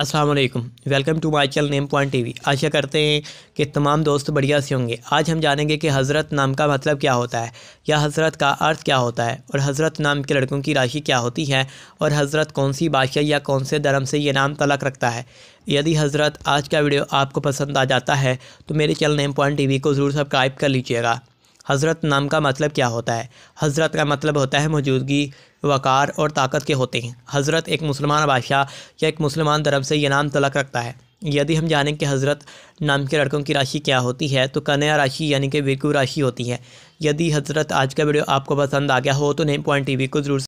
Aslam welcome to my channel name point we आशा करते हैं कि तमाम दोस्त बढ़िया से होंगे आज हम जानेंगे कि हज़रत नाम का मतलब क्या होता है या हज़रत का अर्थ क्या होता है और हज़रत नाम के लड़कों की राशि क्या होती है और हज़रत कौन सी बादशाह या कौन से धर्म से ये नाम तलक रखता है यदि हज़रत आज का वीडियो आपको पसंद आ जाता है तो मेरे चैनल नेम पॉइंट टी को ज़रूर सब्सक्राइब कर लीजिएगा हज़रत नाम का मतलब क्या होता है हज़रत का मतलब होता है मौजूदगी वक़ार और ताकत के होते हैं हज़रत एक मुसलमान बादशाह या एक मुसलमान धर्म से यह नाम तलक रखता है यदि हम जानें कि हज़रत नाम के लड़कों की राशि क्या होती है तो कन्या राशि यानी कि बिल्कुल राशि होती है यदि हज़रत आज का वीडियो आपको पसंद आ गया हो तो नेम पॉइंट टी को ज़रूर